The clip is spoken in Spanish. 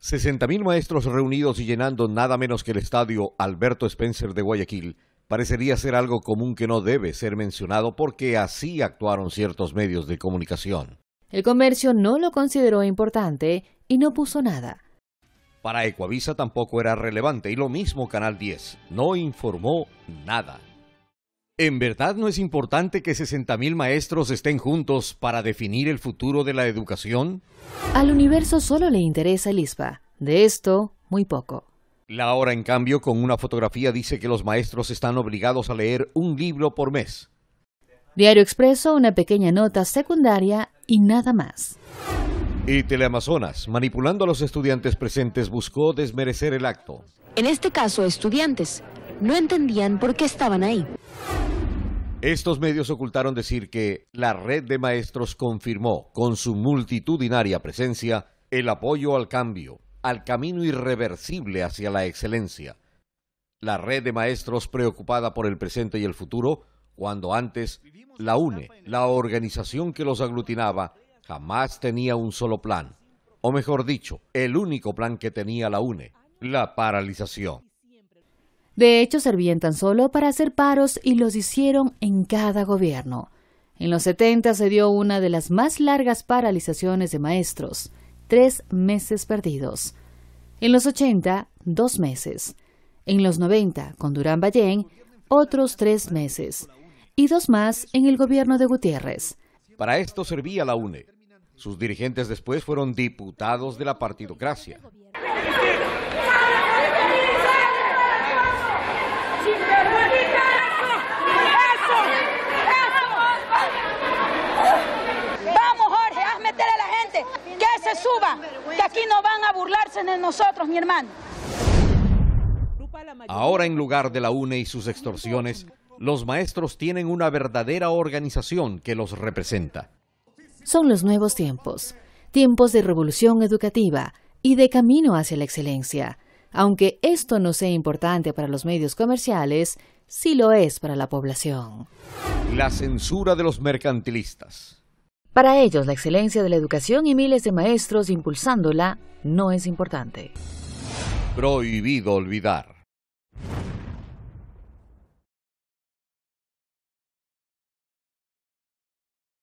60.000 maestros reunidos y llenando nada menos que el estadio Alberto Spencer de Guayaquil parecería ser algo común que no debe ser mencionado porque así actuaron ciertos medios de comunicación. El comercio no lo consideró importante y no puso nada. Para Ecuavisa tampoco era relevante y lo mismo Canal 10, no informó nada. ¿En verdad no es importante que 60.000 maestros estén juntos para definir el futuro de la educación? Al universo solo le interesa el ISPA. De esto, muy poco. La hora, en cambio, con una fotografía dice que los maestros están obligados a leer un libro por mes. Diario Expreso, una pequeña nota secundaria y nada más. Y Teleamazonas, manipulando a los estudiantes presentes, buscó desmerecer el acto. En este caso, estudiantes no entendían por qué estaban ahí. Estos medios ocultaron decir que la red de maestros confirmó con su multitudinaria presencia el apoyo al cambio, al camino irreversible hacia la excelencia. La red de maestros preocupada por el presente y el futuro, cuando antes la UNE, la organización que los aglutinaba, jamás tenía un solo plan, o mejor dicho, el único plan que tenía la UNE, la paralización. De hecho, servían tan solo para hacer paros y los hicieron en cada gobierno. En los 70 se dio una de las más largas paralizaciones de maestros, tres meses perdidos. En los 80, dos meses. En los 90, con Durán Ballén, otros tres meses. Y dos más en el gobierno de Gutiérrez. Para esto servía la UNE. Sus dirigentes después fueron diputados de la partidocracia. que aquí no van a burlarse de nosotros, mi hermano. Ahora en lugar de la UNE y sus extorsiones, los maestros tienen una verdadera organización que los representa. Son los nuevos tiempos, tiempos de revolución educativa y de camino hacia la excelencia. Aunque esto no sea importante para los medios comerciales, sí lo es para la población. La censura de los mercantilistas. Para ellos, la excelencia de la educación y miles de maestros impulsándola no es importante. Prohibido olvidar.